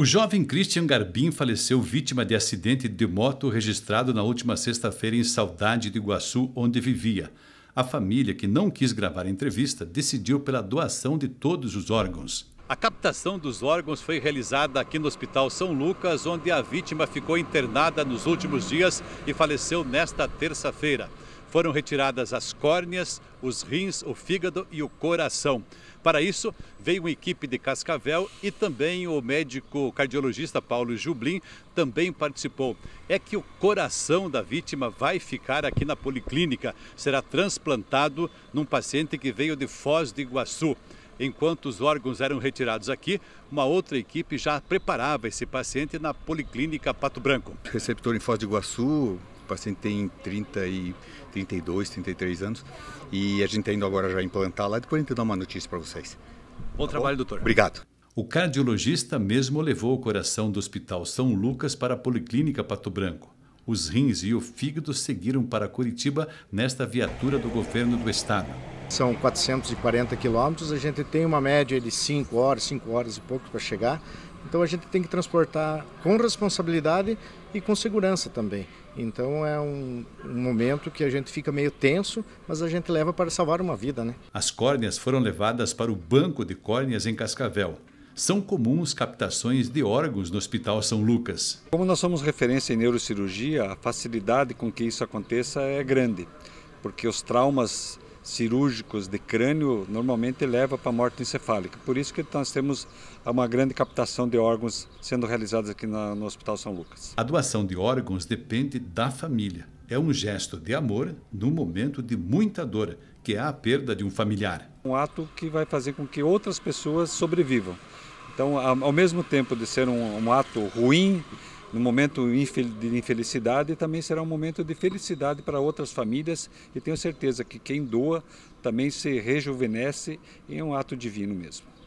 O jovem Christian Garbim faleceu vítima de acidente de moto registrado na última sexta-feira em Saudade de Iguaçu, onde vivia. A família, que não quis gravar a entrevista, decidiu pela doação de todos os órgãos. A captação dos órgãos foi realizada aqui no Hospital São Lucas, onde a vítima ficou internada nos últimos dias e faleceu nesta terça-feira. Foram retiradas as córneas, os rins, o fígado e o coração. Para isso, veio uma equipe de Cascavel e também o médico cardiologista Paulo Jublin também participou. É que o coração da vítima vai ficar aqui na policlínica, será transplantado num paciente que veio de Foz do Iguaçu. Enquanto os órgãos eram retirados aqui, uma outra equipe já preparava esse paciente na Policlínica Pato Branco. Receptor em Foz do Iguaçu, paciente tem 30 e 32, 33 anos e a gente está indo agora já implantar lá. Depois a gente dá uma notícia para vocês. Bom tá trabalho, bom? doutor. Obrigado. O cardiologista mesmo levou o coração do Hospital São Lucas para a Policlínica Pato Branco. Os rins e o fígado seguiram para Curitiba nesta viatura do governo do estado. São 440 quilômetros, a gente tem uma média de 5 horas, 5 horas e pouco para chegar. Então a gente tem que transportar com responsabilidade e com segurança também. Então é um, um, momento que a gente fica meio tenso, mas a gente leva para salvar uma vida, né? As córneas foram levadas para o banco de córneas em Cascavel. São comuns captações de órgãos no Hospital São Lucas. Como nós somos referência em neurocirurgia, a facilidade com que isso aconteça é grande, porque os traumas cirúrgicos de crânio normalmente leva para a morte encefálica. Por isso que nós temos uma grande captação de órgãos sendo realizados aqui na, no Hospital São Lucas. A doação de órgãos depende da família. É um gesto de amor no momento de muita dor, que é a perda de um familiar. Um ato que vai fazer com que outras pessoas sobrevivam. Então, ao mesmo tempo de ser um, um ato ruim, no momento de infelicidade também será um momento de felicidade para outras famílias e tenho certeza que quem doa também se rejuvenesce em um ato divino mesmo.